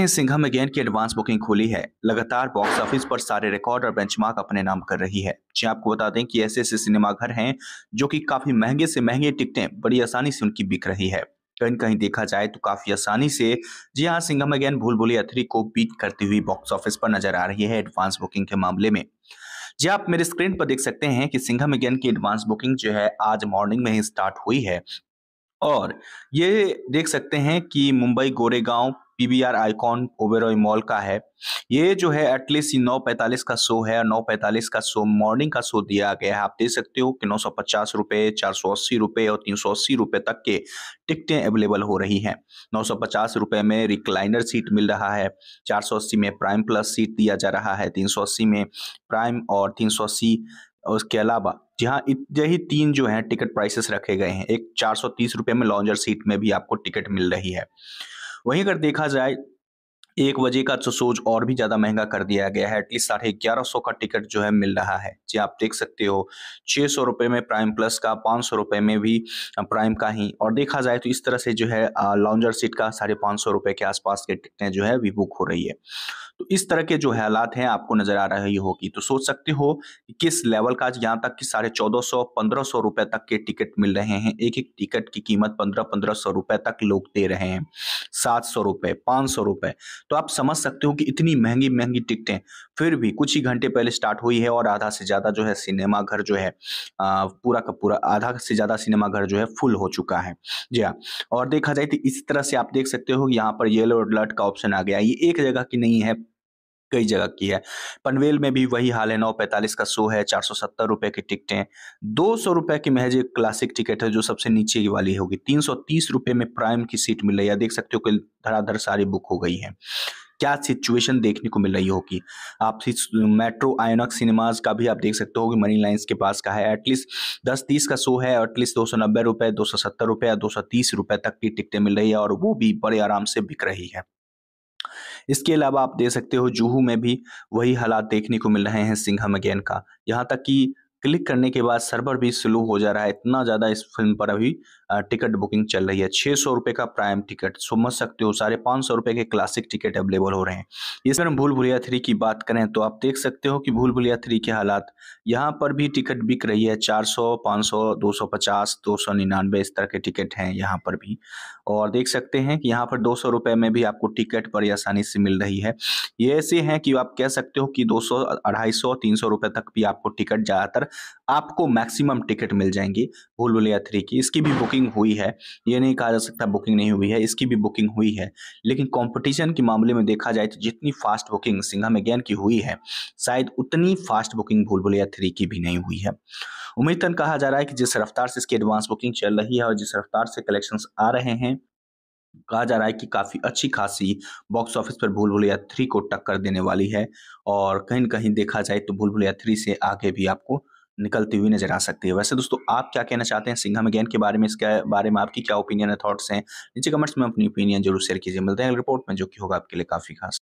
Singham again की advance booking खुली है लगातार बॉक्स ऑफिस पर सारे रिकॉर्ड और बेंचमार्क अपने नाम कर रही है जी हाँ, आपको बता दें कि ऐसे ऐसे सिनेमाघर हैं जो कि काफी महंगे से महंगे टिकटें बड़ी आसानी से उनकी बिक रही है कहीं कहीं देखा जाए तो काफी आसानी से जी हाँ सिंघम अगेन भूल भूलिया अथरी को बीट करती हुई बॉक्स ऑफिस पर नजर आ रही है एडवांस बुकिंग के मामले में जी हाँ, आप मेरे स्क्रीन पर देख सकते हैं कि सिंघम अगेन की एडवांस बुकिंग जो है आज मॉर्निंग में ही स्टार्ट हुई है और ये देख सकते हैं कि Mumbai Goregaon PVR Icon Oberoi mall का है ये जो है एटलीस्ट नौ पैंतालीस का शो है नौ पैंतालीस का शो मॉर्निंग का शो दिया गया है आप देख सकते हो कि नौ सौ पचास रुपये चार सौ अस्सी रुपये और तीन सौ अस्सी रुपये तक के टिकटें अवेलेबल हो रही हैं नौ सौ पचास रुपये में रिक्लाइनर सीट मिल रहा है चार सौ अस्सी में प्राइम प्लस सीट दिया जा रहा है तीन सौ अस्सी में प्राइम और तीन सौ अस्सी उसके अलावा जहाँ यही तीन जो है टिकट प्राइसेस रखे गए हैं एक चार सौ तीस रुपये में लॉन्जर सीट में भी आपको टिकट मिल रही है वहीं अगर देखा जाए एक बजे का तो सोच और भी ज्यादा महंगा कर दिया गया है एटलीस्ट साढ़े ग्यारह सौ का टिकट जो है मिल रहा है जी आप देख सकते हो छह सौ रुपये में प्राइम प्लस का पाँच सौ रुपये में भी प्राइम का ही और देखा जाए तो इस तरह से जो है लॉन्जर सीट का साढ़े पाँच सौ रुपये के आसपास के टिकटें जो है भी बुक हो रही है तो इस तरह के जो हालात हैं आपको नजर आ रही होगी तो सोच सकते हो कि किस लेवल का यहाँ तक कि साढ़े चौदह सौ पंद्रह सौ रुपए तक के टिकट मिल रहे हैं एक एक टिकट की कीमत पंद्रह पंद्रह सौ रुपए तक लोग दे रहे हैं सात सौ रुपए पाँच सौ रुपए तो आप समझ सकते हो कि इतनी महंगी महंगी टिकटें फिर भी कुछ ही घंटे पहले स्टार्ट हुई है और आधा से ज्यादा जो है सिनेमा घर जो है पूरा का पूरा आधा से ज्यादा सिनेमा घर जो है फुल हो चुका है जी हाँ और देखा जाए तो इस तरह से आप देख सकते हो यहाँ पर येलो अलर्ट का ऑप्शन आ गया ये एक जगह की नहीं है कई जगह की है पनवेल में भी वही हाल है नौ पैंतालीस का शो है चार सौ सत्तर रुपए की टिकटें दो सौ रुपए की महज एक क्लासिक टिकट है जो सबसे नीचे की वाली होगी तीन सौ तीस रुपए में प्राइम की सीट मिल रही है देख सकते हो कि धराधर सारी बुक हो गई है क्या सिचुएशन देखने को मिल रही होगी आप मेट्रो आयोनक सिनेमाज का भी आप देख सकते हो कि मनी लाइन्स के पास का है एटलीस्ट दस तीस का शो है एटलीस्ट दो सौ नब्बे रुपये दो सौ सत्तर रुपये दो सौ तीस रुपये तक की टिकटें मिल रही है और वो भी बड़े आराम से बिक रही है इसके अलावा आप दे सकते हो जूहू में भी वही हालात देखने को मिल रहे हैं सिंघम अगेन का यहाँ तक कि क्लिक करने के बाद सर्वर भी स्लो हो जा रहा है इतना ज़्यादा इस फिल्म पर अभी टिकट बुकिंग चल रही है छः सौ रुपये का प्राइम टिकट समझ सकते हो साढ़े पाँच सौ रुपये के क्लासिक टिकट अवेलेबल हो रहे हैं इस पर हम भूल भुलिया थ्री की बात करें तो आप देख सकते हो कि भूल भुलिया थ्री के हालात यहाँ पर भी टिकट बिक रही है चार सौ पाँच सौ दो सौ पचास दो सौ निन्यानवे इस तरह के टिकट हैं यहाँ पर भी और देख सकते हैं कि यहाँ पर दो सौ रुपये में भी आपको टिकट बड़ी आसानी से मिल रही है ये ऐसे हैं कि आप कह सकते हो कि दो सौ अढ़ाई सौ तीन सौ रुपये तक भी आपको टिकट ज़्यादातर आपको मैक्सिमम टिकट मिल जाएंगी भूल भुलैया थ्री की इसकी भी बुकिंग हुई है ये नहीं कहा जा सकता बुकिंग नहीं हुई है इसकी भी बुकिंग हुई है लेकिन कंपटीशन के मामले में देखा जाए तो जितनी फास्ट बुकिंग सिंघम अगेन की हुई है शायद उतनी फास्ट बुकिंग भूल भुलैया थ्री की भी नहीं हुई है उम्मीद तन कहा जा रहा है कि जिस रफ्तार से इसकी एडवांस बुकिंग चल रही है और जिस रफ्तार से कलेक्शन आ रहे हैं कहा जा रहा है कि काफ़ी अच्छी खासी बॉक्स ऑफिस पर भूल भुलैया थ्री को टक्कर देने वाली है और कहीं कहीं देखा जाए तो भूल भुलैया थ्री से आगे भी आपको निकलती हुई नजर आ सकती है वैसे दोस्तों आप क्या कहना चाहते हैं सिंघम अगेन के बारे में इसके बारे में आपकी क्या ओपिनियन है थॉट्स हैं नीचे कमेंट्स में अपनी ओपिनियन जरूर शेयर कीजिए मिलते हैं रिपोर्ट में जो कि होगा आपके लिए काफ़ी खास